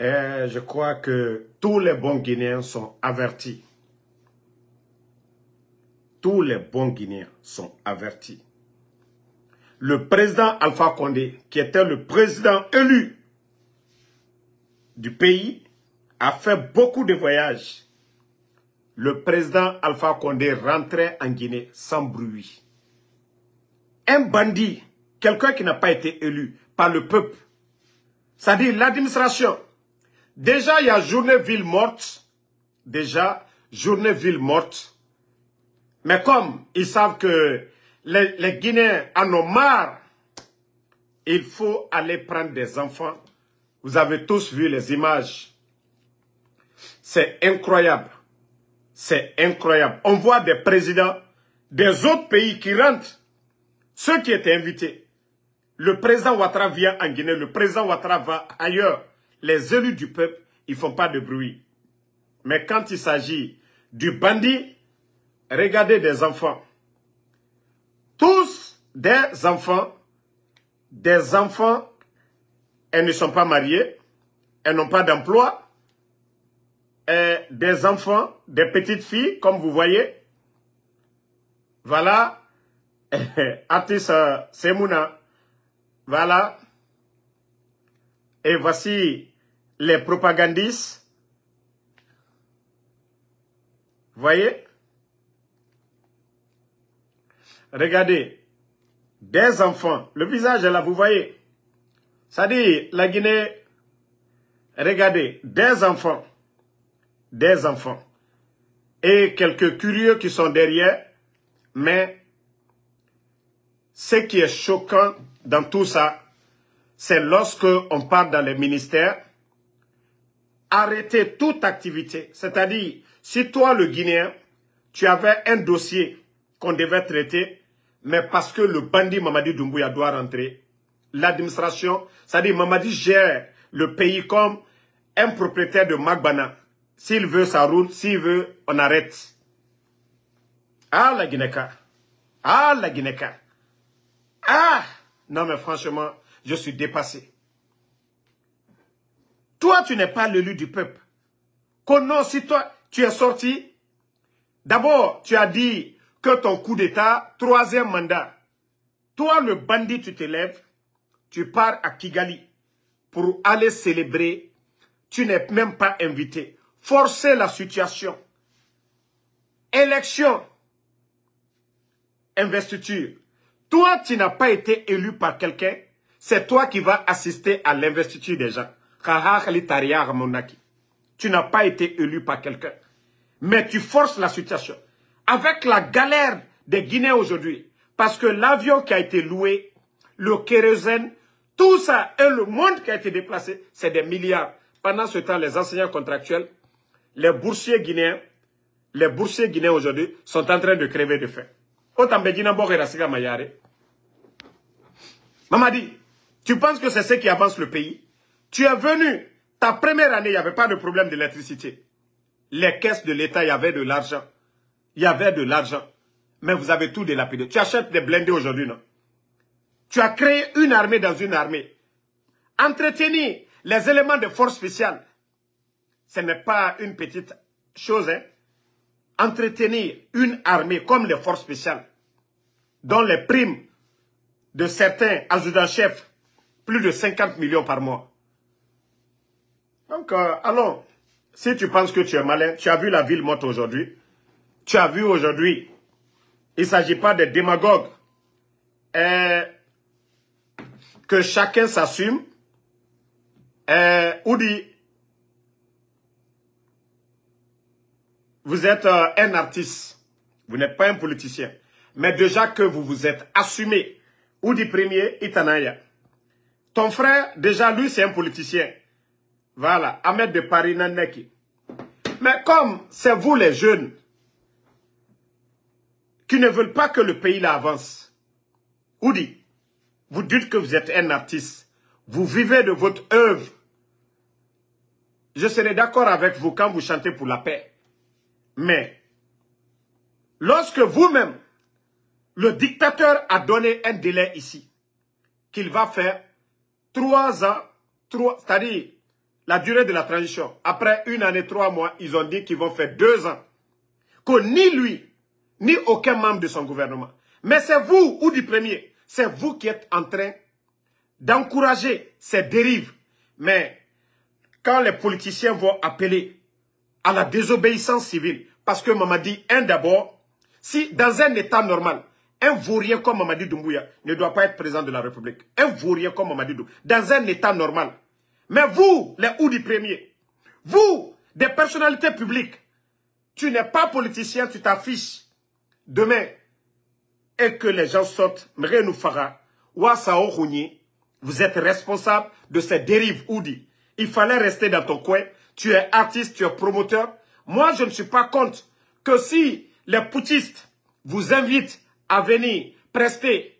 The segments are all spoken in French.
je crois que tous les bons Guinéens sont avertis. Tous les bons Guinéens sont avertis. Le président Alpha Condé, qui était le président élu du pays, a fait beaucoup de voyages. Le président Alpha Condé rentrait en Guinée sans bruit. Un bandit, quelqu'un qui n'a pas été élu par le peuple, c'est-à-dire l'administration, Déjà, il y a journée ville morte. Déjà, journée ville morte. Mais comme ils savent que les, Guinéens en ont marre, il faut aller prendre des enfants. Vous avez tous vu les images. C'est incroyable. C'est incroyable. On voit des présidents des autres pays qui rentrent. Ceux qui étaient invités. Le président Ouattara vient en Guinée, le président Ouattara va ailleurs les élus du peuple, ils font pas de bruit. Mais quand il s'agit du bandit, regardez des enfants. Tous des enfants, des enfants, elles ne sont pas mariées, elles n'ont pas d'emploi, des enfants, des petites filles, comme vous voyez. Voilà, Atis euh, Semouna. Voilà. Et voici les propagandistes. Voyez Regardez, des enfants, le visage là, vous voyez Ça dit, la Guinée, regardez, des enfants, des enfants, et quelques curieux qui sont derrière, mais ce qui est choquant dans tout ça, c'est lorsque on parle dans les ministères, arrêter toute activité. C'est-à-dire, si toi, le Guinéen, tu avais un dossier qu'on devait traiter, mais parce que le bandit Mamadi Doumbouya doit rentrer, l'administration, c'est-à-dire Mamadi gère le pays comme un propriétaire de Magbana. S'il veut, ça roule. S'il veut, on arrête. Ah, la Guinéka. Ah, la Guinéka. Ah! Non, mais franchement, je suis dépassé. Toi, tu n'es pas l'élu du peuple. Que si toi, tu es sorti, d'abord, tu as dit que ton coup d'État, troisième mandat. Toi, le bandit, tu t'élèves, tu pars à Kigali pour aller célébrer. Tu n'es même pas invité. Forcer la situation. Élection. Investiture. Toi, tu n'as pas été élu par quelqu'un. C'est toi qui vas assister à l'investiture des gens. Tu n'as pas été élu par quelqu'un. Mais tu forces la situation. Avec la galère des Guinéens aujourd'hui, parce que l'avion qui a été loué, le kérosène, tout ça et le monde qui a été déplacé, c'est des milliards. Pendant ce temps, les enseignants contractuels, les boursiers guinéens, les boursiers guinéens aujourd'hui sont en train de crever de faim. dit, tu penses que c'est ce qui avance le pays tu es venu. Ta première année, il n'y avait pas de problème d'électricité. Les caisses de l'État, il y avait de l'argent. Il y avait de l'argent. Mais vous avez tout délapidé. Tu achètes des blindés aujourd'hui, non Tu as créé une armée dans une armée. Entretenir les éléments de force spéciale, ce n'est pas une petite chose. Hein? Entretenir une armée comme les forces spéciales, dont les primes de certains adjudants-chefs, plus de 50 millions par mois. Donc, euh, allons. Si tu penses que tu es malin, tu as vu la ville morte aujourd'hui. Tu as vu aujourd'hui. Il ne s'agit pas de démagogues. Euh, que chacun s'assume. Euh, ou vous êtes euh, un artiste. Vous n'êtes pas un politicien. Mais déjà que vous vous êtes assumé, ou premier, Itanaya. Ton frère, déjà lui, c'est un politicien. Voilà, Ahmed de Paris Naneki. Mais comme c'est vous les jeunes qui ne veulent pas que le pays avance, ou vous dites que vous êtes un artiste, vous vivez de votre œuvre. Je serai d'accord avec vous quand vous chantez pour la paix. Mais, lorsque vous-même, le dictateur a donné un délai ici, qu'il va faire trois ans, c'est-à-dire la durée de la transition, après une année, trois mois, ils ont dit qu'ils vont faire deux ans. Que ni lui, ni aucun membre de son gouvernement. Mais c'est vous, ou du premier, c'est vous qui êtes en train d'encourager ces dérives. Mais quand les politiciens vont appeler à la désobéissance civile, parce que Mamadi, un d'abord, si dans un état normal, un vaurien comme Mamadi Doumbouya ne doit pas être président de la République, un vaurien comme Mamadi Doumbouya, dans un état normal, mais vous, les Oudi premiers, vous, des personnalités publiques, tu n'es pas politicien, tu t'affiches demain et que les gens sortent, Mrenou Wassao vous êtes responsable de ces dérives Oudi. Il fallait rester dans ton coin. Tu es artiste, tu es promoteur. Moi, je ne suis pas contre que si les poutistes vous invitent à venir prester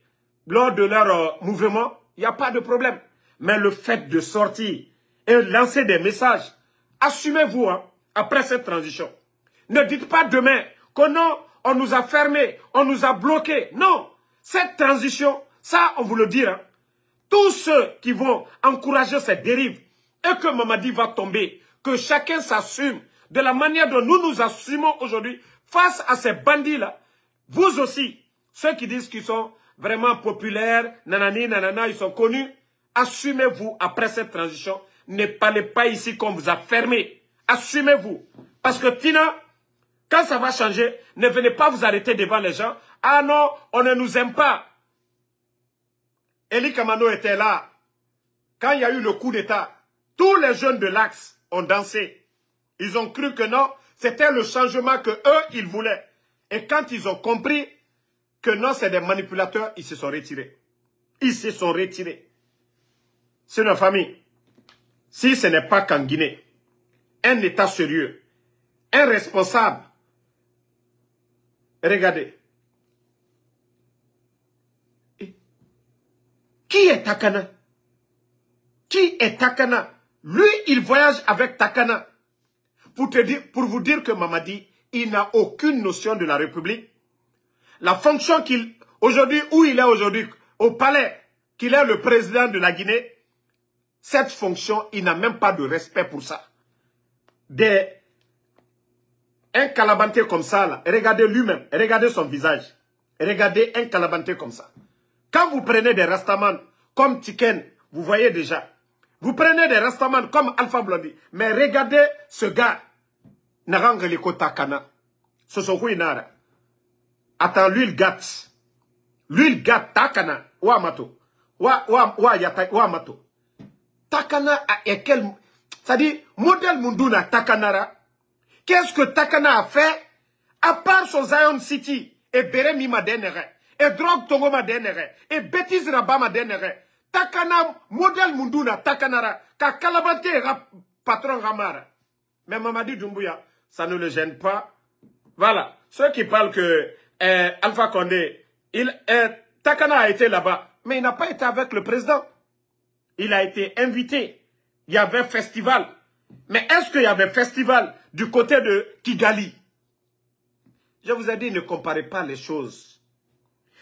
lors de leur euh, mouvement, il n'y a pas de problème. Mais le fait de sortir et lancer des messages, assumez-vous hein, après cette transition. Ne dites pas demain que non, on nous a fermés, on nous a bloqués. Non, cette transition, ça on vous le dit. Hein. tous ceux qui vont encourager cette dérive et que Mamadi va tomber, que chacun s'assume de la manière dont nous nous assumons aujourd'hui face à ces bandits-là, vous aussi, ceux qui disent qu'ils sont vraiment populaires, nanani, nanana, ils sont connus, Assumez-vous après cette transition. Ne parlez pas ici qu'on vous a fermé. Assumez-vous. Parce que Tina, quand ça va changer, ne venez pas vous arrêter devant les gens. Ah non, on ne nous aime pas. Eli Kamano était là. Quand il y a eu le coup d'État, tous les jeunes de l'Axe ont dansé. Ils ont cru que non, c'était le changement que eux, ils voulaient. Et quand ils ont compris que non, c'est des manipulateurs, ils se sont retirés. Ils se sont retirés. C'est une famille. Si ce n'est pas qu'en Guinée, un État sérieux, un responsable, regardez, Qui est Takana Qui est Takana Lui, il voyage avec Takana. Pour, te dire, pour vous dire que Mamadi, il n'a aucune notion de la République. La fonction qu'il... Aujourd'hui, où il est aujourd'hui Au palais, qu'il est le président de la Guinée. Cette fonction, il n'a même pas de respect pour ça. Des, un calabanté comme ça, là, regardez lui-même, regardez son visage. Regardez un calabanté comme ça. Quand vous prenez des rastamans comme Tiken, vous voyez déjà. Vous prenez des rastamans comme Alpha Blondie. Mais regardez ce gars. Narangaliko Takana. Sosohuinara. Attends, l'huile gâte. L'huile gâte Takana. Wamato. Takana a quel... C'est-à-dire, modèle Mundouna Takanara, qu'est-ce que Takana a fait à part son Zion City et Beremi Madenere, et Drog Tongo Madenere, et Bétise Rabama Madenere, Takana, modèle Mundouna Takanara, Qu'a Kalabate patron Ramara. Mais Mamadi Dumbuya, ça ne le gêne pas. Voilà. Ceux qui parlent que euh, Alpha Condé, il, euh, Takana a été là-bas, mais il n'a pas été avec le président il a été invité. Il y avait festival. Mais est-ce qu'il y avait festival du côté de Kigali Je vous ai dit, ne comparez pas les choses.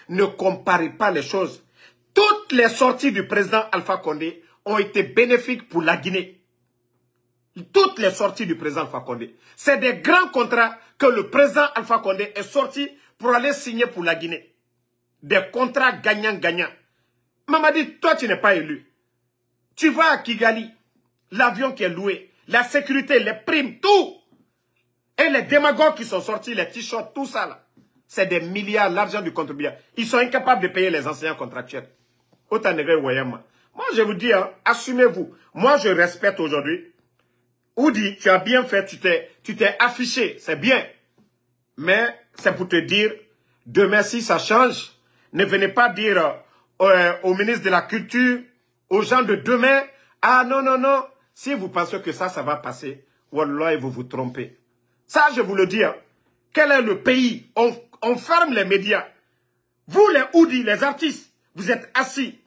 Ne comparez pas les choses. Toutes les sorties du président Alpha Condé ont été bénéfiques pour la Guinée. Toutes les sorties du président Alpha Condé. C'est des grands contrats que le président Alpha Condé est sorti pour aller signer pour la Guinée. Des contrats gagnants-gagnants. dit, toi tu n'es pas élu. Tu vas à Kigali, l'avion qui est loué, la sécurité, les primes, tout. Et les démagogues qui sont sortis, les t-shirts, tout ça là. C'est des milliards, l'argent du contribuable. Ils sont incapables de payer les enseignants contractuels. Autant Moi, je vous dis, hein, assumez-vous. Moi, je respecte aujourd'hui. Oudi, tu as bien fait, tu t'es, tu t'es affiché, c'est bien. Mais c'est pour te dire, demain, si ça change, ne venez pas dire euh, au ministre de la Culture, aux gens de demain, ah non, non, non, si vous pensez que ça, ça va passer, Wallah, vous vous trompez. Ça, je vous le dis, hein. quel est le pays on, ferme les médias. Vous, les Oudis, les artistes, vous êtes assis.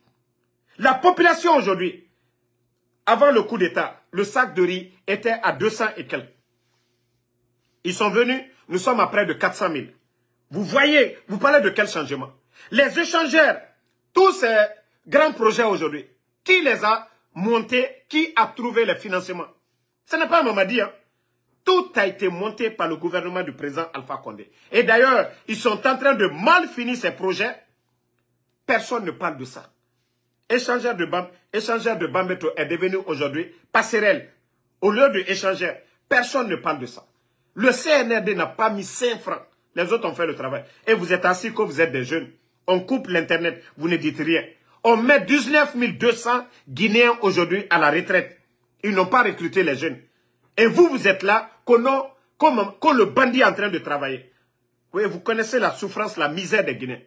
La population aujourd'hui, avant le coup d'État, le sac de riz était à 200 et quelques. Ils sont venus, nous sommes à près de 400 000. Vous voyez, vous parlez de quel changement Les échangeurs, tous ces grands projets aujourd'hui, qui les a montés Qui a trouvé le financement Ce n'est pas Mamadi. dire. Hein. Tout a été monté par le gouvernement du président Alpha Condé. Et d'ailleurs, ils sont en train de mal finir ces projets. Personne ne parle de ça. Échangeur de, banques, échangeur de Bambeto est devenu aujourd'hui passerelle. Au lieu de échangeur, personne ne parle de ça. Le CNRD n'a pas mis 5 francs. Les autres ont fait le travail. Et vous êtes ainsi quand vous êtes des jeunes. On coupe l'Internet, vous ne dites rien. On met 19 200 Guinéens aujourd'hui à la retraite. Ils n'ont pas recruté les jeunes. Et vous, vous êtes là, comme, le bandit en train de travailler. vous connaissez la souffrance, la misère des Guinéens.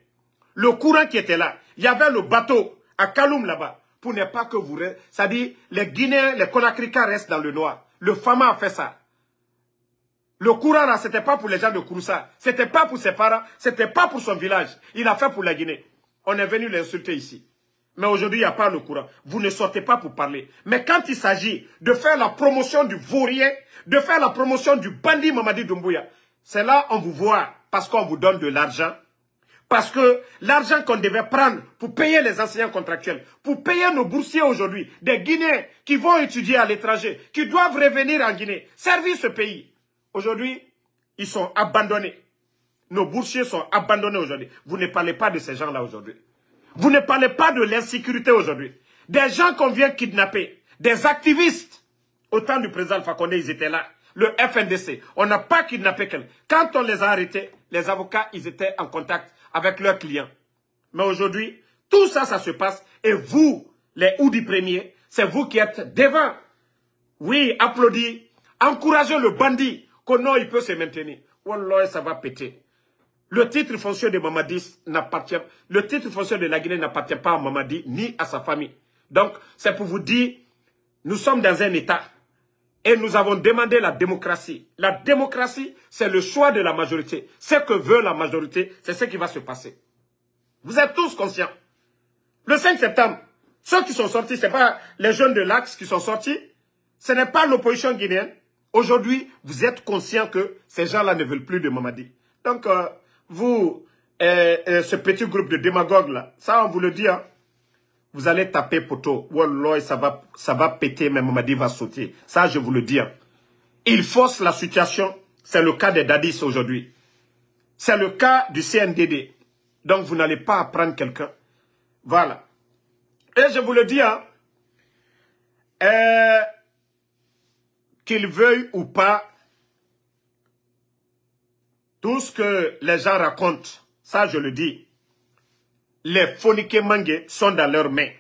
Le courant qui était là, il y avait le bateau à Kaloum là-bas, pour ne pas que vous... Ça dit, les Guinéens, les Konakrika restent dans le noir. Le Fama a fait ça. Le courant là, c'était pas pour les gens de Kouroussa, c'était pas pour ses parents, c'était pas pour son village. Il a fait pour la Guinée. On est venu l'insulter ici. Mais aujourd'hui, il n'y a pas le courant. Vous ne sortez pas pour parler. Mais quand il s'agit de faire la promotion du vaurien, de faire la promotion du bandit Mamadi Doumbouya, c'est là qu'on vous voit parce qu'on vous donne de l'argent. Parce que l'argent qu'on devait prendre pour payer les enseignants contractuels, pour payer nos boursiers aujourd'hui, des Guinéens qui vont étudier à l'étranger, qui doivent revenir en Guinée, servir ce pays. Aujourd'hui, ils sont abandonnés. Nos boursiers sont abandonnés aujourd'hui. Vous ne parlez pas de ces gens-là aujourd'hui. Vous ne parlez pas de l'insécurité aujourd'hui. Des gens qu'on vient kidnapper, des activistes. Au temps du président Alpha ils étaient là. Le FNDC, on n'a pas kidnappé quelqu'un. Quand on les a arrêtés, les avocats, ils étaient en contact avec leurs clients. Mais aujourd'hui, tout ça, ça se passe. Et vous, les houdis premiers, c'est vous qui êtes devant. Oui, applaudis. Encouragez le bandit. Que il peut se maintenir. là, ça va péter. Le titre foncier de Mamadi n'appartient, le titre foncier de la Guinée n'appartient pas à Mamadi ni à sa famille. Donc, c'est pour vous dire, nous sommes dans un État et nous avons demandé la démocratie. La démocratie, c'est le choix de la majorité. Ce que veut la majorité, c'est ce qui va se passer. Vous êtes tous conscients. Le 5 septembre, ceux qui sont sortis, ce n'est pas les jeunes de l'Axe qui sont sortis, ce n'est pas l'opposition guinéenne. Aujourd'hui, vous êtes conscients que ces gens-là ne veulent plus de Mamadi. Donc, euh, vous, euh, euh, ce petit groupe de démagogues-là, ça, on vous le dit, hein, vous allez taper poteau. Wallah, ça va, ça va péter, mais Mamadi va sauter. Ça, je vous le dis. Hein. Il force la situation. C'est le cas des dadis aujourd'hui. C'est le cas du CNDD. Donc, vous n'allez pas apprendre quelqu'un. Voilà. Et je vous le dis, hein, euh, qu'il veuille ou pas, tout ce que les gens racontent, ça je le dis, les Fonike mangués sont dans leurs mains.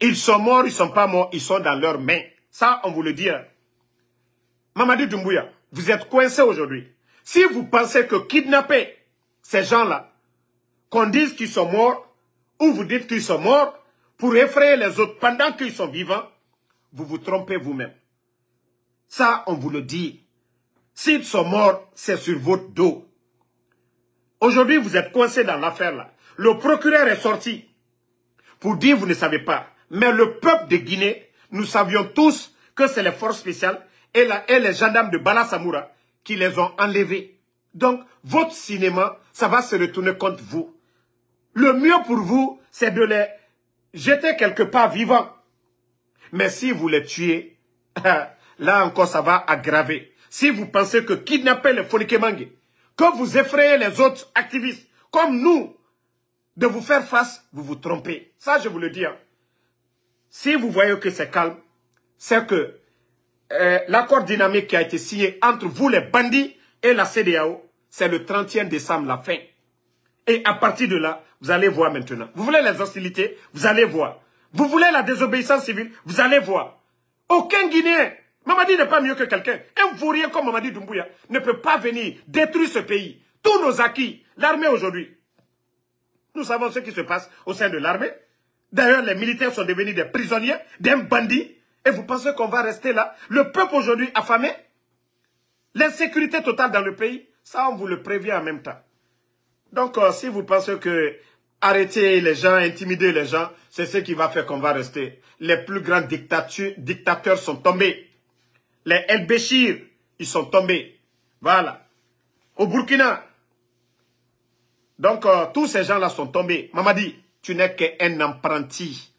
Ils sont morts, ils ne sont pas morts, ils sont dans leurs mains. Ça, on vous le dit. Hein. Mamadi Doumbouya, vous êtes coincé aujourd'hui. Si vous pensez que kidnapper ces gens-là, qu'on dise qu'ils sont morts, ou vous dites qu'ils sont morts, pour effrayer les autres pendant qu'ils sont vivants, vous vous trompez vous-même. Ça, on vous le dit. S'ils sont morts, c'est sur votre dos. Aujourd'hui, vous êtes coincé dans l'affaire là. Le procureur est sorti pour dire vous ne savez pas. Mais le peuple de Guinée, nous savions tous que c'est les forces spéciales et, et les gendarmes de Samoura qui les ont enlevés. Donc, votre cinéma, ça va se retourner contre vous. Le mieux pour vous, c'est de les jeter quelque part vivants. Mais si vous les tuez, là encore, ça va aggraver si vous pensez que kidnapper les Folikemangue, que vous effrayez les autres activistes, comme nous, de vous faire face, vous vous trompez. Ça, je vous le dis. Hein. Si vous voyez que c'est calme, c'est que euh, l'accord dynamique qui a été signé entre vous, les bandits, et la CDAO, c'est le 31 décembre, la fin. Et à partir de là, vous allez voir maintenant. Vous voulez les hostilités Vous allez voir. Vous voulez la désobéissance civile Vous allez voir. Aucun Guinéen Mamadi n'est pas mieux que quelqu'un. Un vaurien comme Mamadi Doumbouya ne peut pas venir détruire ce pays. Tous nos acquis, l'armée aujourd'hui. Nous savons ce qui se passe au sein de l'armée. D'ailleurs, les militaires sont devenus des prisonniers, des bandits. Et vous pensez qu'on va rester là Le peuple aujourd'hui affamé L'insécurité totale dans le pays, ça on vous le prévient en même temps. Donc euh, si vous pensez que arrêter les gens, intimider les gens, c'est ce qui va faire qu'on va rester. Les plus grands dictateurs sont tombés les El Béchir, ils sont tombés. Voilà. Au Burkina. Donc, euh, tous ces gens-là sont tombés. dit, tu n'es qu'un emprunti.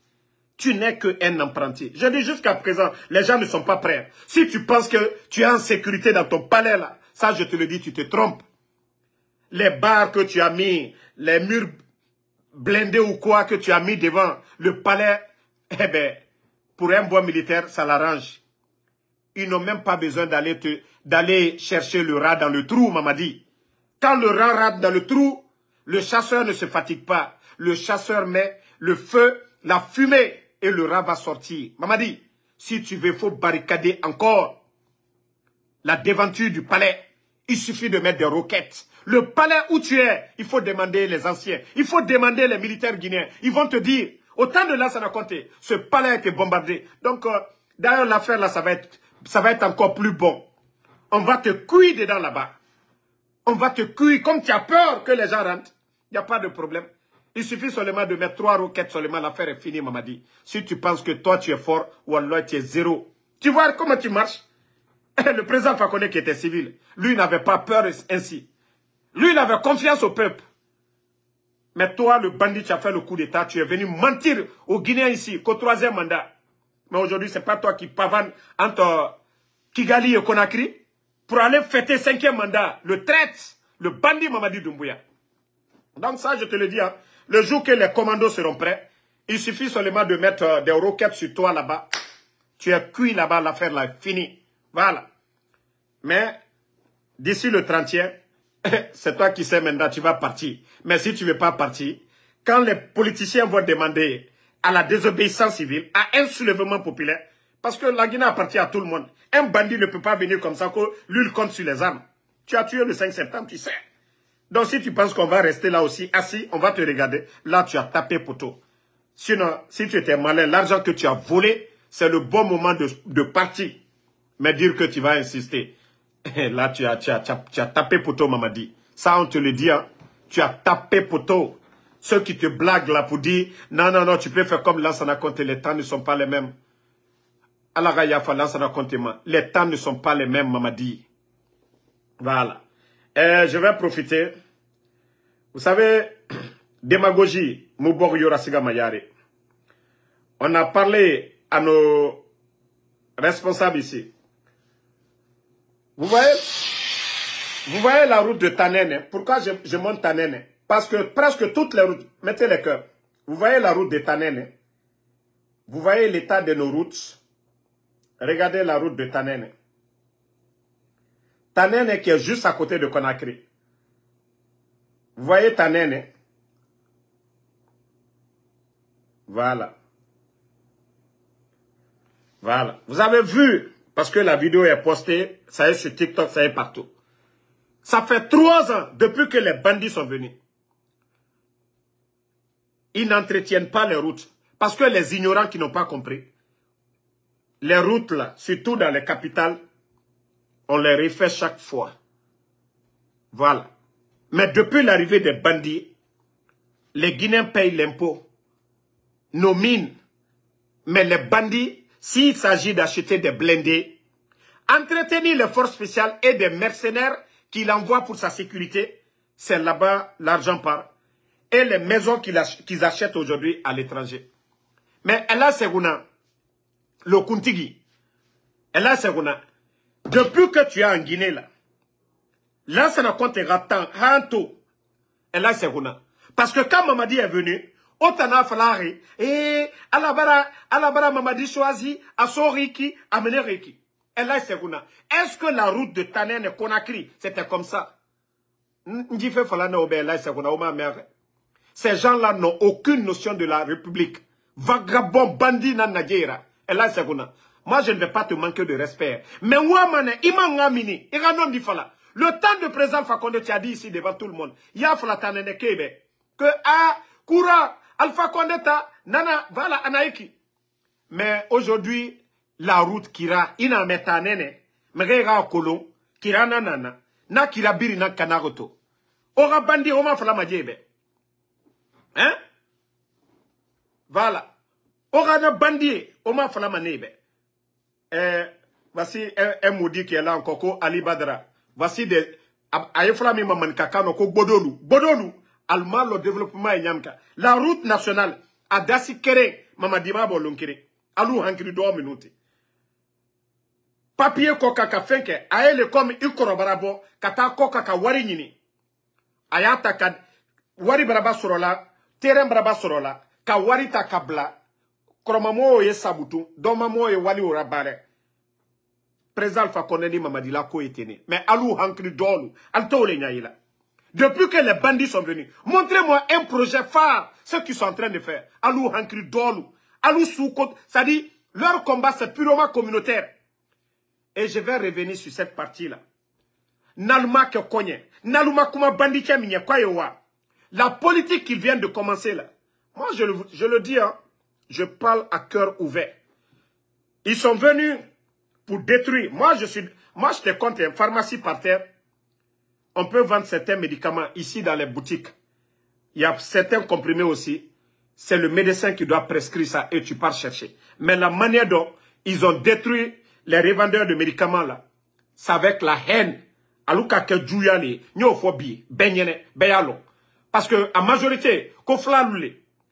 Tu n'es qu'un emprunti. Je dis jusqu'à présent, les gens ne sont pas prêts. Si tu penses que tu es en sécurité dans ton palais, là, ça, je te le dis, tu te trompes. Les barres que tu as mis, les murs blindés ou quoi que tu as mis devant le palais, eh bien, pour un bois militaire, ça l'arrange. Ils n'ont même pas besoin d'aller chercher le rat dans le trou, Mamadi. Quand le rat rate dans le trou, le chasseur ne se fatigue pas. Le chasseur met le feu, la fumée, et le rat va sortir. Mamadi, si tu veux, il faut barricader encore la déventure du palais. Il suffit de mettre des roquettes. Le palais où tu es, il faut demander les anciens. Il faut demander les militaires guinéens. Ils vont te dire, autant de là, ça compté. ce palais a été bombardé. Donc, euh, d'ailleurs, l'affaire là, ça va être ça va être encore plus bon. On va te cuire dedans là-bas. On va te cuire. Comme tu as peur que les gens rentrent, il n'y a pas de problème. Il suffit seulement de mettre trois roquettes seulement, l'affaire est finie, Mamadi. Si tu penses que toi tu es fort, ou alors tu es zéro. Tu vois comment tu marches Le président Fakone qui était civil, lui n'avait pas peur ainsi. Lui, il avait confiance au peuple. Mais toi, le bandit, tu as fait le coup d'État, tu es venu mentir aux Guinéens ici, qu'au troisième mandat. Mais aujourd'hui, ce n'est pas toi qui pavane entre euh, Kigali et Conakry pour aller fêter cinquième mandat, le traite, le bandit Mamadi Doumbouya. Donc ça, je te le dis, hein, le jour que les commandos seront prêts, il suffit seulement de mettre euh, des roquettes sur toi là-bas. Tu es cuit là-bas, l'affaire là, finie. Voilà. Mais d'ici le 30e, c'est toi qui sais maintenant, tu vas partir. Mais si tu ne veux pas partir, quand les politiciens vont demander à la désobéissance civile, à un soulèvement populaire. Parce que la Guinée appartient à tout le monde. Un bandit ne peut pas venir comme ça que l'huile compte sur les armes. Tu as tué le 5 septembre, tu sais. Donc si tu penses qu'on va rester là aussi, assis, on va te regarder. Là, tu as tapé poteau. Sinon, si tu étais malin, l'argent que tu as volé, c'est le bon moment de, partir. Mais dire que tu vas insister. Là, tu as, tapé poteau, Mamadi. Ça, on te le dit. Hein. Tu as tapé poteau. Ceux qui te blaguent là pour dire non, non, non, tu peux faire comme l'Ansana compté les temps ne sont pas les mêmes. Allah l'Ansana Conte, les temps ne sont pas les mêmes, dit. Voilà. Et euh, je vais profiter. Vous savez, démagogie, Yorasiga On a parlé à nos responsables ici. Vous voyez, vous voyez la route de Tanene. Pourquoi je, monte Tanene parce que presque toutes les routes, mettez les cœurs, vous voyez la route de Tanene. vous voyez l'état de nos routes, regardez la route de Tanen. Tanen qui est juste à côté de Conakry. Vous voyez Tanen Voilà. Voilà. Vous avez vu, parce que la vidéo est postée, ça est sur TikTok, ça est partout. Ça fait trois ans depuis que les bandits sont venus ils n'entretiennent pas les routes. Parce que les ignorants qui n'ont pas compris, les routes là, surtout dans les capitales, on les refait chaque fois. Voilà. Mais depuis l'arrivée des bandits, les Guinéens payent l'impôt, nos mines. Mais les bandits, s'il s'agit d'acheter des blindés, entretenir les forces spéciales et des mercenaires qu'il envoie pour sa sécurité, c'est là-bas l'argent part et les maisons qu'ils achètent, aujourd'hui à l'étranger. Mais Allah Seguna, le Kuntigi, Allah Seguna, depuis que tu es en Guinée là, là ça un compté elle Hanto, Allah Seguna. Parce que quand Mamadi est venu, Otana Falari, et Alabara, Alabara Mamadi riki, Asoriki, Ameneriki. Allah Seguna. Est-ce que la route de Tanen et Conakry, c'était comme ça? Ndife Falana Obe Allah Seguna, ma Mère. Ces gens-là n'ont aucune notion de la République. Vagabond, bandit, nanagéra. nagera. Et là, c'est Moi, je ne vais pas te manquer de respect. Mais moi, mané, imanga mini, iranon di fala. Le temps de présent Fakonde, tu as dit ici devant tout le monde. Ya fala tanene kebe. Que ah, kura, alpha kondeta, nana, vala anaiki. Mais aujourd'hui, la route qui kira, ina metanene. Mrega kolon, kira nanana. Na kira biri na kanaroto. Ora bandi, oma fala majebe. hein voilà ogana bandie oma fana manebe eh voici un, un maudit qui est là encore ko Ali Badra voici des ayefra mi maman kakano ko bodolu bodolu alma le développement nyamka la route nationale adasi kere mamadima bolonkere alu hankiri do minute papier ko kaka fenke ayele comme ikoro barabo kata ko kaka wari nyini ayata kad wari baraba sorola terrain Sorola, Kawarita ka warita kabla, Kromamou sabutu ye wali ou rabare, président alpha Mamadi Lako mamadila ko mais Alou Hankri Dolu, Alto le depuis que les bandits sont venus montrez moi un projet phare ce qu'ils sont en train de faire Alou Hankri Dolou, Alou Soukot. Ça c'est leur combat c'est purement communautaire et je vais revenir sur cette partie là naluma ke konye, naluma kuma bandicɛ la politique qui vient de commencer là, moi je le, dis, hein, je parle à cœur ouvert. Ils sont venus pour détruire. Moi je suis, moi je te compte, une pharmacie par terre, on peut vendre certains médicaments ici dans les boutiques. Il y a certains comprimés aussi. C'est le médecin qui doit prescrire ça et tu pars chercher. Mais la manière dont ils ont détruit les revendeurs de médicaments là, c'est avec la haine. Aluka ke nyo benyene, parce que a majorité ko fila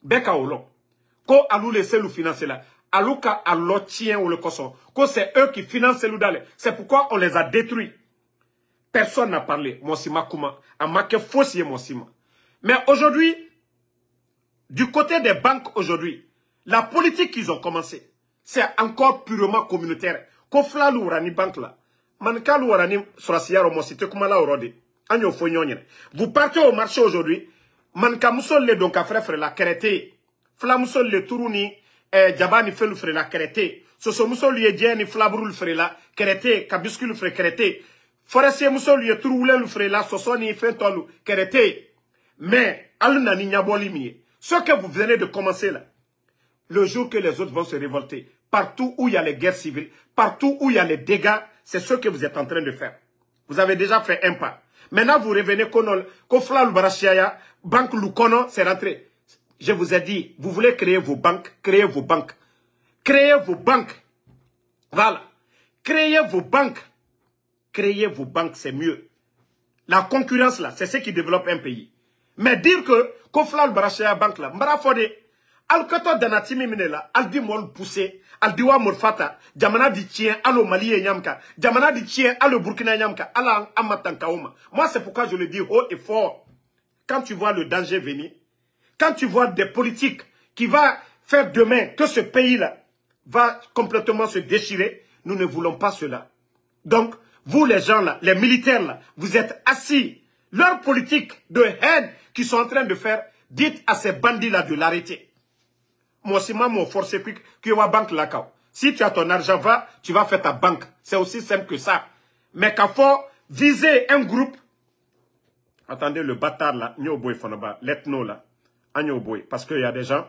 beka a bɛɛ ka le financer la alouka ou le kosɔn ko c'est eux qui financent selu d'aller. c'est pourquoi on les a détruits personne n'a parlé moi si kuma a marqué kɛ fosi mais aujourd'hui du côté des banques aujourd'hui la politique qu'ils ont commencé c'est encore purement communautaire ko fila banque là, manika vous partez au marché aujourd'hui manikamuso le don ka frère feerela kɛrɛ tɛ yen filamuso le turu ni eh, jaba ni la la kɛrɛ so yen sosomusolu ye jɛ ni filaburuw feerela kɛrɛ tɛ ka bisikuiw feere kɛrɛ tɛ yen fɔrɛsiyemusolu ye turuwulɛliw feerela sɔsɔ ni fɛn mais hali na ni ɲɛbɔli ce que vous venez de commencer là le jour que les autres vont se révolter partout où il y a les guerres civiles partout où il y a les dégâts c'est ce que vous êtes en train de faire vous avez déjà fait un pas Maintenant, vous revenez Kofla Lubarashiaya, banque Lukono, c'est rentré. Je vous ai dit, vous voulez créer vos banques, créez vos banques. Créez vos banques. Voilà. Créez vos banques. Créez vos banques, c'est mieux. La concurrence, là, c'est ce qui développe un pays. Mais dire que Kofla Lubarashiaya, banque, là, Mbarafode, Alkato Danatimi Minela, Aldi Mol poussé, aldiwa morfata jamana di tien allo mali jamana di tien allo burkina Yamka, ala amatankaoma moi c'est pourquoi je le dis haut et fort quand tu vois le danger venir quand tu vois des politiques qui va faire demain que ce pays là va complètement se déchirer nous ne voulons pas cela donc vous les gens là les militaires là vous êtes assis leur politique de haine qu'ils sont en train de faire dites à ces bandits là de l'arrêter moi Mon ma mon force, que wa banque la Si tu as ton argent, va, tu vas faire ta banque. C'est aussi simple que ça. Mais qu'à faut viser un groupe. Attendez, le bâtard là, Nyoboy Fonoba, l'ethno là, Nyoboy, parce qu'il y a des gens,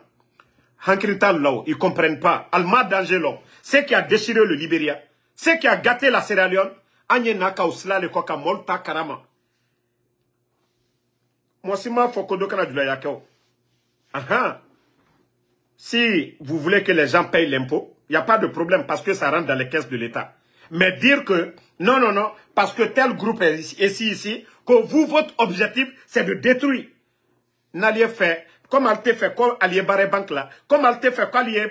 Hankritan là, ils comprennent pas. Alma d'Angelo, ceux qui a déchiré le Libéria, ceux qui a gâté la Sierra Leone, Anye Naka cela le Koka Molta Karama. Moi, si ma Fokodo Kana Djulayakeo. Ah ah si vous voulez que les gens payent l'impôt, il n'y a pas de problème parce que ça rentre dans les caisses de l'État. Mais dire que, non, non, non, parce que tel groupe est ici, ici, que vous, votre objectif, c'est de détruire. N'allez faire, comme Alte fait, comme Allié Barré Banque là, comme Alte fait, comme Allié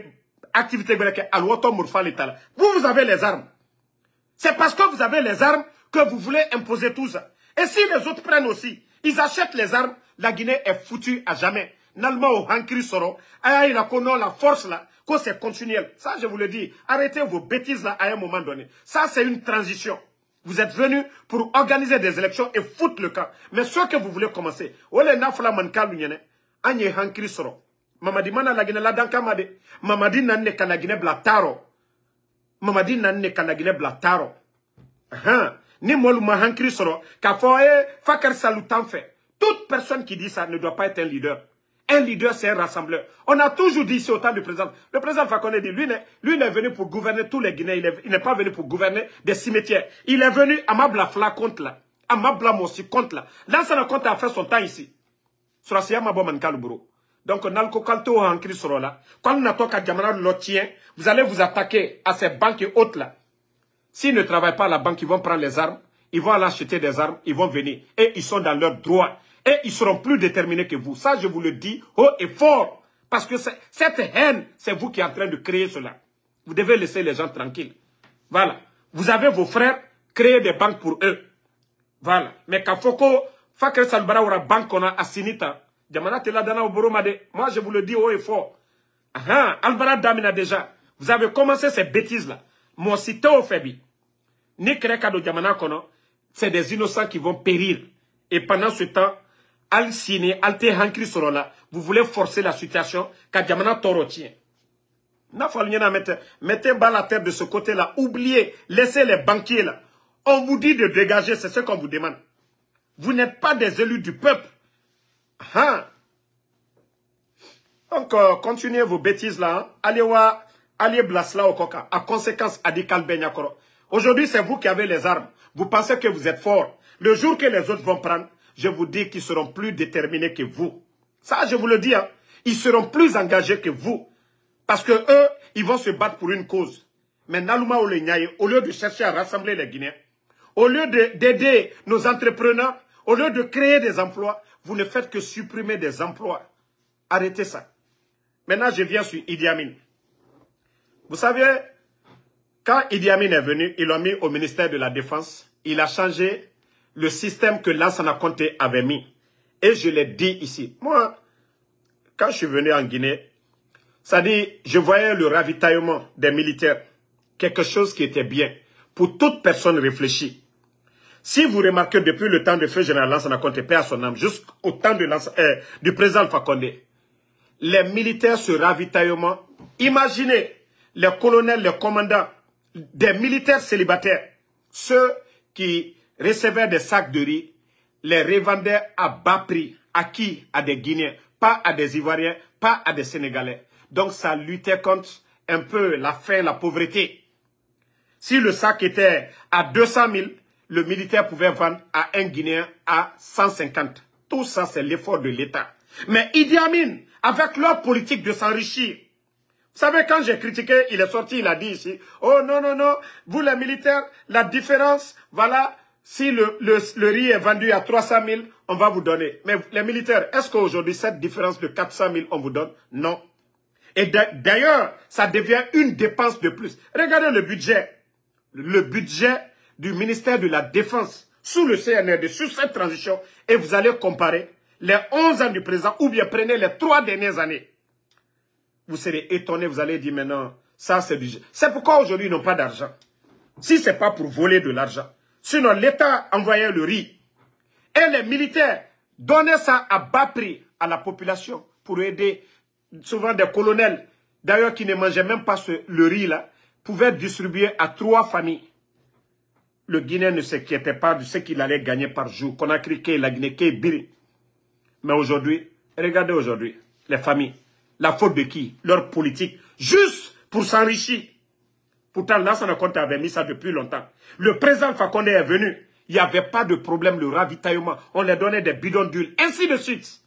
Activité à Alwato Mourfa l'État là. Vous, vous avez les armes. C'est parce que vous avez les armes que vous voulez imposer tout ça. Et si les autres prennent aussi, ils achètent les armes, la Guinée est foutue à jamais n'allemand au hankiri soro, aïe kono la force là, que c'est continuel. Ça, je vous le dis, arrêtez vos bêtises là à un moment donné. Ça, c'est une transition. Vous êtes venu pour organiser des élections et foutre le camp. Mais ce que vous voulez commencer, ole nafla manka lunyene, anye hankiri soro. Mamadi mana la la danka made. Mamadi nanne kanagine blataro. Mamadi nanne kanagine blataro. Hein? Ni molu Hankrisoro. hankiri soro, ka fakar salutan fait. Toute personne qui dit ça ne doit pas être un leader. Un leader, c'est un rassembleur. On a toujours dit ici au temps du président. Le président Fakone dit, lui, lui, il est venu pour gouverner tous les Guinéens. Il n'est pas venu pour gouverner des cimetières. Il est venu à Mablafla contre là. À aussi contre là. L'ancien compte à faire son temps ici. Sur la Siyama Bomankaluburo. Donc, Nalko Kalto en crise là. Quand Natoka le l'otien, vous allez vous attaquer à ces banques hautes là. S'ils ne travaillent pas à la banque, ils vont prendre les armes. Ils vont aller acheter des armes. Ils vont venir. Et ils sont dans leur droit. Et ils seront plus déterminés que vous. Ça, je vous le dis haut et fort. Parce que cette haine, c'est vous qui êtes en train de créer cela. Vous devez laisser les gens tranquilles. Voilà. Vous avez vos frères, créez des banques pour eux. Voilà. Mais Kafoko, Fakre Salbara aura banque qu'on a à Sinita. Moi, je vous le dis haut et fort. Albara Damina déjà. Vous avez commencé ces bêtises-là. Mon cité au Fébi. Ni Diamana c'est des innocents qui vont périr. Et pendant ce temps, Al sini al là. vous voulez forcer la situation ka jamana y n'a fallu mettez mettez bas la tête de ce côté là oubliez laissez les banquiers là on vous dit de dégager c'est ce qu'on vous demande vous n'êtes pas des élus du peuple hein? donc euh, continuez vos bêtises là hein. allez voir allez blasla au coca à conséquence Adikal Benyakoro aujourd'hui c'est vous qui avez les armes vous pensez que vous êtes fort le jour que les autres vont prendre je vous dis qu'ils seront plus déterminés que vous. Ça, je vous le dis. Hein. Ils seront plus engagés que vous. Parce que eux, ils vont se battre pour une cause. Mais Naluma Olegnaye, au lieu de chercher à rassembler les Guinéens, au lieu d'aider nos entrepreneurs, au lieu de créer des emplois, vous ne faites que supprimer des emplois. Arrêtez ça. Maintenant, je viens sur Idi Amin. Vous savez, quand Idi Amin est venu, il l'a mis au ministère de la Défense. Il a changé le système que Lansana Conte avait mis. Et je l'ai dit ici. Moi, quand je suis venu en Guinée, ça dit, je voyais le ravitaillement des militaires. Quelque chose qui était bien pour toute personne réfléchie. Si vous remarquez depuis le temps de feu général Lansana Conte, paix à son âme, jusqu'au temps de euh, du président Fakonde, les militaires se ravitaillement, imaginez les colonels, les commandants, des militaires célibataires, ceux qui recevaient des sacs de riz, les revendaient à bas prix. À qui À des Guinéens, pas à des Ivoiriens, pas à des Sénégalais. Donc ça luttait contre un peu la faim, la pauvreté. Si le sac était à 200 000, le militaire pouvait vendre à un Guinéen à 150. Tout ça, c'est l'effort de l'État. Mais Idi Amin, avec leur politique de s'enrichir, vous savez, quand j'ai critiqué, il est sorti, il a dit ici, oh non, non, non, vous les militaires, la différence, voilà, si le, riz est vendu à 300 000, on va vous donner. Mais les militaires, est-ce qu'aujourd'hui, cette différence de 400 000, on vous donne Non. Et d'ailleurs, ça devient une dépense de plus. Regardez le budget. Le budget du ministère de la Défense sous le CNRD, sur cette transition, et vous allez comparer les 11 ans du présent, ou bien prenez les trois dernières années. Vous serez étonné, vous allez dire maintenant, ça c'est du... C'est pourquoi aujourd'hui ils n'ont pas d'argent. Si ce n'est pas pour voler de l'argent, Sinon, l'État envoyait le riz. Et les militaires donnaient ça à bas prix à la population pour aider souvent des colonels, d'ailleurs qui ne mangeaient même pas ce, le riz là, pouvaient distribuer à trois familles. Le Guinée ne s'inquiétait pas de ce qu'il allait gagner par jour. Qu'on a criqué, la Guinée, Mais aujourd'hui, regardez aujourd'hui, les familles, la faute de qui Leur politique, juste pour s'enrichir. Pourtant, Lansana Conte avait mis ça depuis longtemps. Le président Fakonde est venu. Il n'y avait pas de problème, de ravitaillement. On leur donnait des bidons d'huile, ainsi de suite.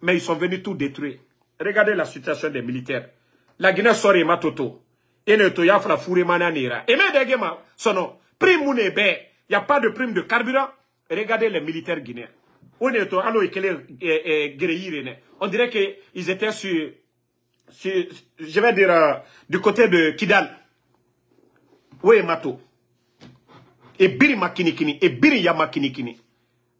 Mais ils sont venus tout détruire. Regardez la situation des militaires. La Guinée sort matoto. Et ne to Et mes son nom. Prime Il n'y a pas de prime de carburant. Regardez les militaires guinéens. Eh, eh, On dirait qu'ils étaient sur, je vais dire, euh, du côté de Kidal we matou, et biri Makinikini, et biri ya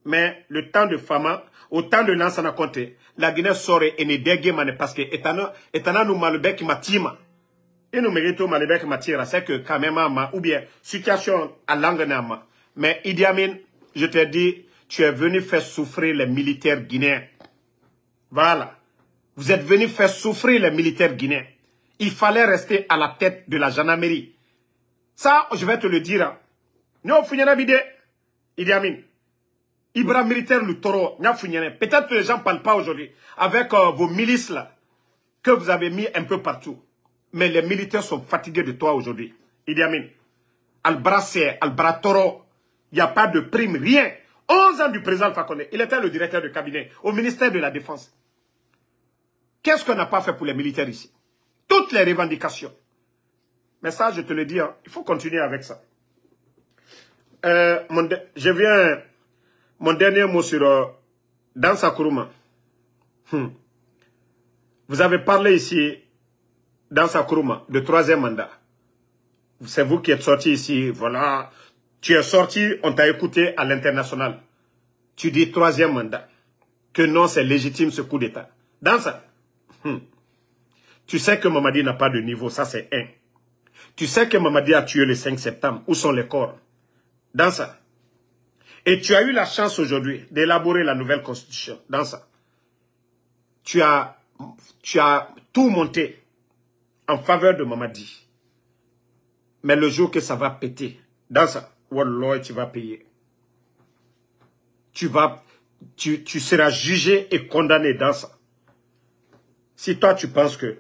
mais le temps de Fama au temps de Lansana Conte, la Guinée sort et ne dégue parce que etana etana nous malbec matima et nous méritons malbec matira c'est que quand même ma ou bien situation à langue mais Idi Amin je te dis tu es venu faire souffrir les militaires guinéens voilà vous êtes venu faire souffrir les militaires guinéens il fallait rester à la tête de la gendarmerie ça, je vais te le dire. Hein. militaire le Toro, Peut-être que les gens ne parlent pas aujourd'hui avec euh, vos milices là, que vous avez mis un peu partout. Mais les militaires sont fatigués de toi aujourd'hui. Il n'y a pas de prime, rien. 11 ans du président Fakonde. il était le directeur de cabinet au ministère de la Défense. Qu'est-ce qu'on n'a pas fait pour les militaires ici Toutes les revendications. Mais ça, je te le dis, hein, il faut continuer avec ça. Euh, je viens, mon dernier mot sur euh, dans Sakuruma. Hmm. Vous avez parlé ici, dans Sakuruma, de troisième mandat. C'est vous qui êtes sorti ici, voilà. Tu es sorti, on t'a écouté à l'international. Tu dis troisième mandat. Que non, c'est légitime ce coup d'État. Dans ça, hmm. tu sais que Mamadi n'a pas de niveau, ça c'est un. Tu sais que Mamadi a tué le 5 septembre. Où sont les corps Dans ça. Et tu as eu la chance aujourd'hui d'élaborer la nouvelle constitution. Dans ça. Tu as, tu as tout monté en faveur de Mamadi. Mais le jour que ça va péter, dans ça, Wallah, tu vas payer. Tu vas, tu, tu seras jugé et condamné dans ça. Si toi, tu penses que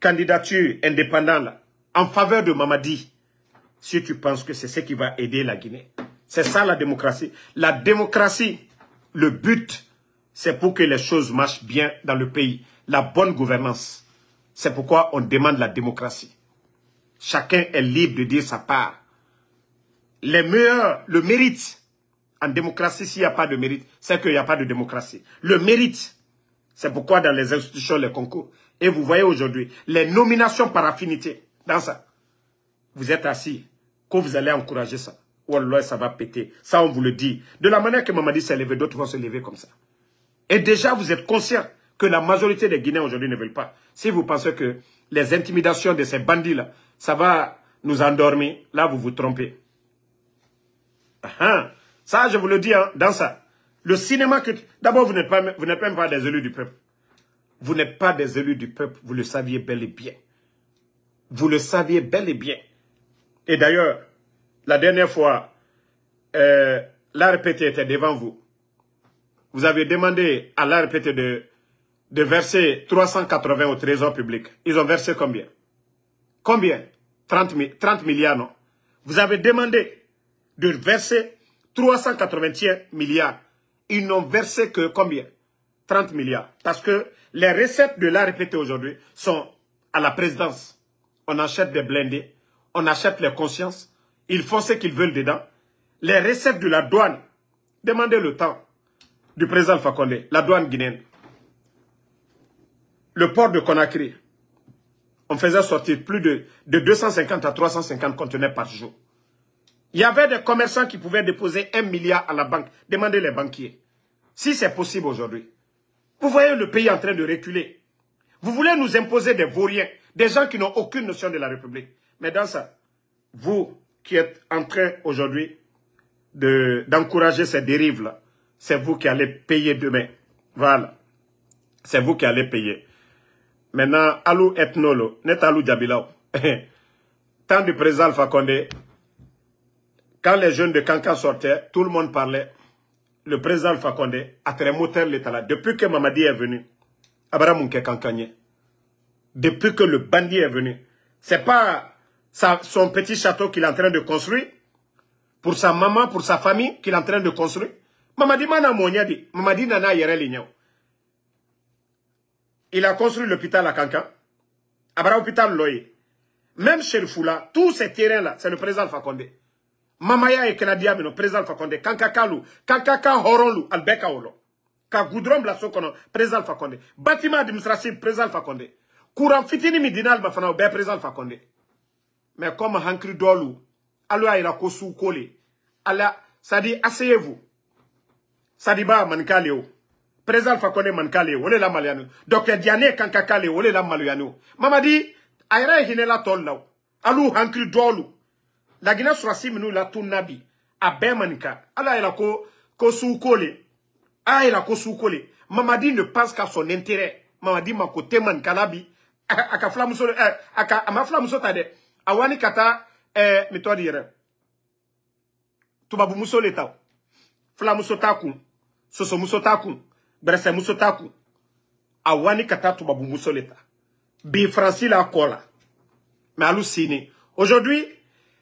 candidature indépendante, là, en faveur de Mamadi, si tu penses que c'est ce qui va aider la Guinée. C'est ça la démocratie. La démocratie, le but, c'est pour que les choses marchent bien dans le pays. La bonne gouvernance. C'est pourquoi on demande la démocratie. Chacun est libre de dire sa part. Les meilleurs, le mérite, en démocratie, s'il n'y a pas de mérite, c'est qu'il n'y a pas de démocratie. Le mérite, c'est pourquoi dans les institutions, les concours, et vous voyez aujourd'hui, les nominations par affinité, dans ça. Vous êtes assis. Quand vous allez encourager ça, alors ça va péter. Ça, on vous le dit. De la manière que Mamadi s'est levé, d'autres vont se lever comme ça. Et déjà, vous êtes conscient que la majorité des Guinéens aujourd'hui ne veulent pas. Si vous pensez que les intimidations de ces bandits-là, ça va nous endormir, là, vous vous trompez. Hein? ça, je vous le dis hein, dans ça. Le cinéma que... D'abord, vous n'êtes pas, vous même pas des élus du peuple. Vous n'êtes pas des élus du peuple, vous le saviez bel et bien. Vous le saviez bel et bien. Et d'ailleurs, la dernière fois, euh, l'ARPT était devant vous. Vous avez demandé à l'ARPT de, de verser 380 au trésor public. Ils ont versé combien Combien 30, 30 milliards, non Vous avez demandé de verser 381 milliards. Ils n'ont versé que combien 30 milliards. Parce que les recettes de l'ARPT aujourd'hui sont à la présidence on achète des blindés, on achète les consciences, ils font ce qu'ils veulent dedans. Les recettes de la douane, demandez le temps du président Fakonde, la douane guinéenne. Le port de Conakry, on faisait sortir plus de, de 250 à 350 conteneurs par jour. Il y avait des commerçants qui pouvaient déposer un milliard à la banque. Demandez les banquiers. Si c'est possible aujourd'hui. Vous voyez le pays en train de reculer. Vous voulez nous imposer des vauriens. Des gens qui n'ont aucune notion de la République. Mais dans ça, vous qui êtes en train aujourd'hui d'encourager ces dérives-là, c'est vous qui allez payer demain. Voilà. C'est vous qui allez payer. Maintenant, Alou ethnolo, net Alou Djabilao. Tant du président Alpha quand les jeunes de Cancan sortaient, tout le monde parlait. Le président Alpha Condé a très moteur l'état là. Depuis que Mamadi est venu, Abraham Cancanier depuis que le bandit est venu. C'est pas son petit château qu'il est en train de construire, pour sa maman, pour sa famille qu'il est en train de construire. Mamadi mana monyadi, mamadi nana yere Il a construit l'hôpital à Kanka, Abrah hôpital Loye. Même chez le Foula, tous ces terrains-là, c'est le président Fakonde. Mamaya et Kanadia, le président Fakonde. Kanka Kalu, Kanka Horonlu, Albeka Olo. Ka Goudron Sokono, président Fakonde. Bâtiment administratif, président Fakonde courant fitini midinal dina alima fana président konde mais comme Hankri dolou alu ay la ko su kole ala sadi asseyez-vous sadi ba mankaleo le présent président Alpha man la malianu docteur Diané kankaka le la malianou mamadi ayra ra e la tolla. alu la La laginɛ surasi minnu la tun na a be manika ala y'a ko ko su kole a ko su mamadi ne pense qu'à son intérêt mamadi ma côté man bi aka ka filamuso eh, a ka a ta de awani kata eh taa ɛɛ nin muso leta a mais halluciné aujourd'hui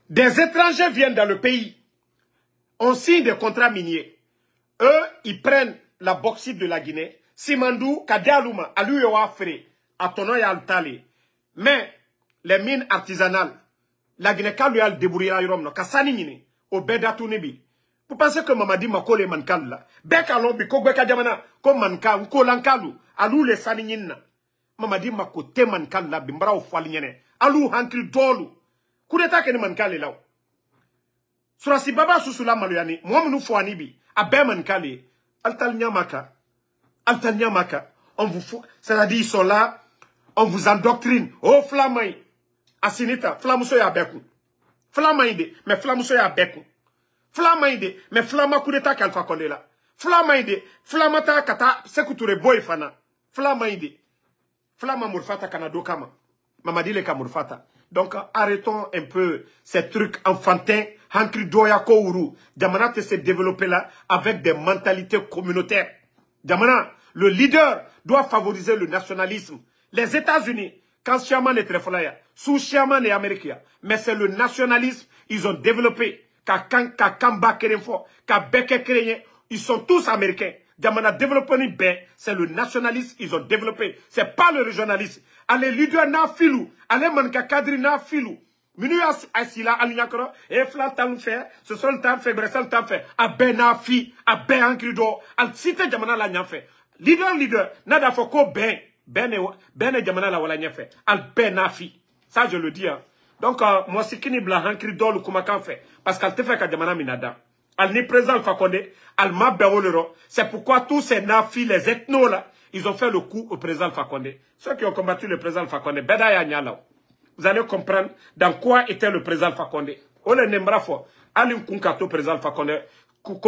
des étrangers viennent dans le pays on signe des contrats miniers eux ils prennent la bauxite de la Guinée Simandou allou yo Yoafre à Altali. Mais les mines artisanales, la Guinée lui a débrouillé à ni Kassani Mine, au Beda bi. Vous pensez que Mamadi le Mankal là, Beka Lombi, Kogbeka jamana, comme Manka, ou lankalu, Alou les Saninina. Mamadi ma Mankal là, Bimbra ou Falignene, Alou Hankil Dolu. Koudeta Kene Mankal là. Surasi Baba Susula Maloyani, Mouamnou Fouanibi, Abé ben Mankali, Altal Nyamaka, Altal Nyamaka, on vous cest à dit ils sont là, on vous endoctrine. Oh, flamme. Asinita, flamuso ya beku. Flamay mais flamuso ya beku. Flamay mais flama coup d'état qu'Alpha Flamme, là. Flamay de, flamata kata sekuture boy fana. Flamay de. Flama murfata kanado kama. Mamadile le kamurfata. Donc arrêtons un peu ces trucs enfantins. Hankri Doya Kourou. te se développé là avec des mentalités communautaires. Damana, le leader doit favoriser le nationalisme. Les États-Unis, quand est très sous Chiaman et américain, mais c'est le nationalisme, ils ont développé. Kakamba Kerenfo, Kabeke Kerenye, ils sont tous américains. Jamana développé ben, c'est le nationalisme, ils ont développé. C'est pas le régionalisme. Allez, leader na filou, allez, manka cadre na filou. Minu asila alinyakoro, et flan tam ce sont le temps bresal tam fe, a ben na fi, a ben ankrido, al cité jamana la nyan Leader, leader, nada foko ben. Ben bɛɛ ben jamana la wala ɲɛfɛ Al bɛɛ ben n'a ça je le dis hein. donc euh, moi c'est si kini bila hankiri dɔwlu kumakan fɛ parce qu'elle te fait fɛ ka jamana min Al da ali ni président fakonde ma bɛɛ c'est pourquoi tous ces nafi les ethnos là ils ont fait le coup au président fakonde ceux qui ont combattu le président fakonde Bedaya da vous allez comprendre dans quoi était le président fakonde On le nembra fɔ hali n président fakonde ko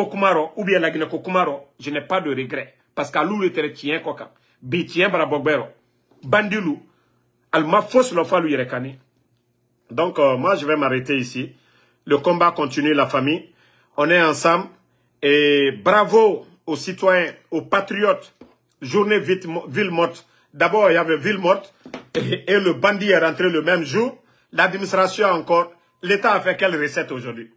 ou bien la ko kuma je n'ai pas de regret parce qu'à le il était kɔ Bitien bandilu donc euh, moi je vais m'arrêter ici le combat continue la famille on est ensemble et bravo aux citoyens aux patriotes journée ville morte d'abord il y avait ville morte et, et le bandit est rentré le même jour l'administration encore l'état a fait quelle recette aujourd'hui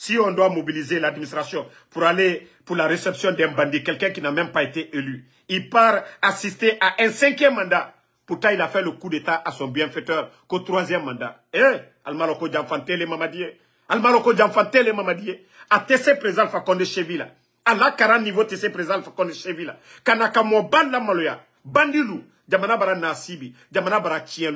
si on doit mobiliser l'administration pour aller pour la réception d'un bandit, quelqu'un qui n'a même pas été élu, il part assister à un cinquième mandat. Pourtant, il a fait le coup d'État à son bienfaiteur qu'au troisième mandat. Eh, Almaroko Djanfante les Mamadiers. Almaroko Djanfante les mamadiers. A TC présent Fakonde Chevila. À la 40 niveau TC présent Fakonde Chevila. Kanaka mouban la Maloya. Bandilou jamana bara nasibi jamana bara Chien,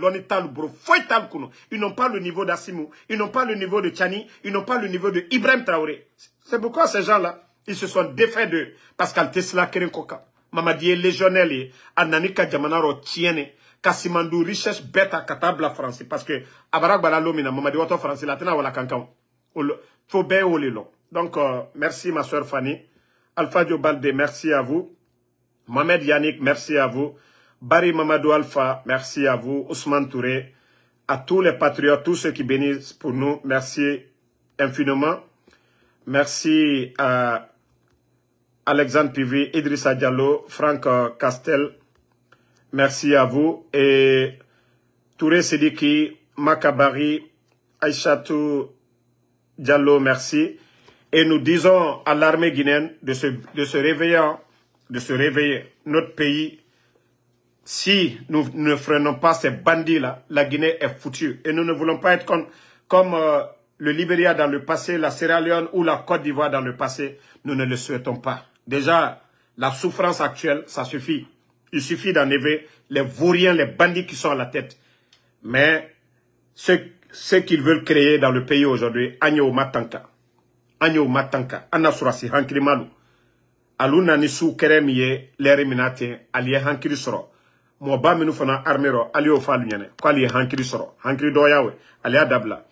ils n'ont pas le niveau d'Assimu ils n'ont pas le niveau de Tchani ils n'ont pas le niveau de Ibrahim Traoré c'est pourquoi ces gens-là ils se sont défaits de parce Tesla Kerenkoka. Mamadie kelen Ananika Diamanaro, jamana ro Kassimandou, richesse Beta, Katabla France. parce que Abarak bara lomina. min na Mamadi wɔtɔ la tena wala kankan. o fo donc euh, merci ma soeur Fanny Alpha Balde, merci à vous Mohamed Yannick merci à vous Barry Mamadou Alpha, merci à vous. Ousmane Touré, à tous les patriotes, tous ceux qui bénissent pour nous, merci infiniment. Merci à Alexandre Pivi, Idrissa Diallo, Franck Castel. Merci à vous. Et Touré Sidiki, Makabari, Aïchatou Diallo, merci. Et nous disons à l'armée guinéenne de de se réveiller, de se réveiller. Notre pays si nous ne freinons pas ces bandits-là, la Guinée est foutue. Et nous ne voulons pas être comme, euh, le Libéria dans le passé, la Sierra Leone ou la Côte d'Ivoire dans le passé. Nous ne le souhaitons pas. Déjà, la souffrance actuelle, ça suffit. Il suffit d'enlever les vauriens, les bandits qui sont à la tête. Mais ce, qu'ils veulent créer dans le pays aujourd'hui, Agno Matanka, Agno Matanka, Anasurasi, Hankrimalu, Alunanisu Alie mɔgɔ ba minnu fana armée rɔ hali y'o fɔ alu ɲɛnɛ k'ale ye hankiri sɔrɔ hankiri dɔgɔya we ale y'a dabila